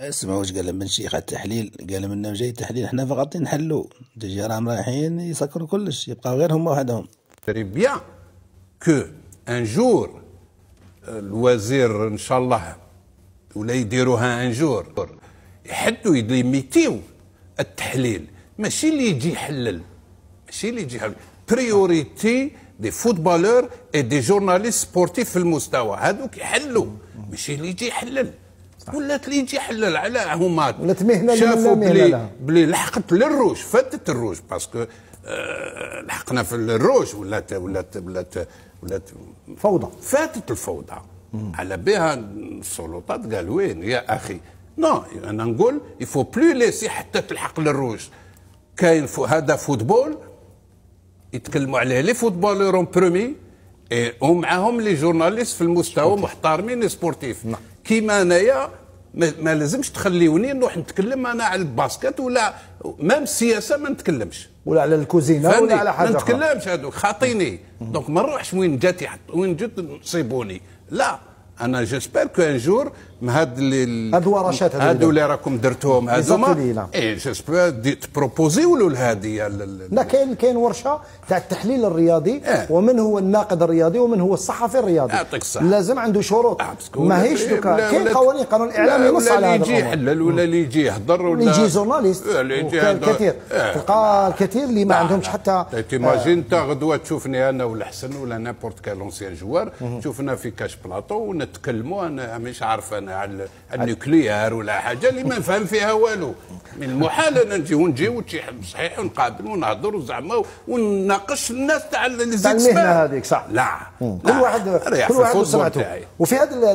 اسمع واش قال من شيخ التحليل قال منا جاي تحليل حنا فقط نحلو تجي راهم رايحين يسكروا كلش يبقى غير هما وحدهم تري بيان كو ان جور الوزير ان شاء الله ولا يديروها ان جور يحدوا يديميتيو التحليل ماشي اللي يجي يحلل ماشي اللي يجي يحلل بريوريتي دي فوتبالور اي دي جورناليست سبورتيف في المستوى هذوك يحلوا ماشي اللي يجي يحلل ولات تيحلل على هما ولات مهنه شافوا بلي بلي لحقت للروج فاتت الروج باسكو أه لحقنا في الروج ولات ولات ولات ولات فوضى فاتت الفوضى على بها السلطات قال وين يا اخي نو انا نقول يفو بلو ليسي حتى تلحق للروج كاين هذا فوتبول يتكلموا عليه لي اون برومي ومعاهم لي جورناليست في المستوى محترمين سبورتيف كيما انايا ما لازمش تخليوني نروح نتكلم انا على الباسكت ولا مام السياسه ما نتكلمش ولا على الكوزينه ولا على حاجه ما نتكلمش هذوك خاطيني دونك ما نروحش وين جاتي وين جيت نصيبوني لا انا جيسبر كو ان جور هاد اللي هاد ورشات هادو اللي راكم درتوهم هادوما اي جيسبر تبروبوزيو له الهديه لا كاين كاين ورشه تاع التحليل الرياضي اه. ومن هو الناقد الرياضي ومن هو الصحفي الرياضي يعطيك الصحه لازم عنده شروط آه ماهيش دوكا كاين قوانين قانون الاعلام ينص على هذا يجي يحلل ولا اللي يجي يهضر ولا اللي يجي جورناليست كثير إيه. تلقى الكثير اللي ما عندهمش حتى تيماجين انت آه. غدوه تشوفني انا ولا حسن ولا نيمبورت كال اونسيان جوار تشوفنا في كاش بلاطو نتكلموا انا مش عارف انا على النوكليير ولا حاجه اللي ما نفهم فيها والو من المحال انا نجي ونجي وشي صحيح ونقابل ونهضر زعما ونناقش الناس تاع لي هذيك صح لا كل واحد كل واحد سمعته وفي هذا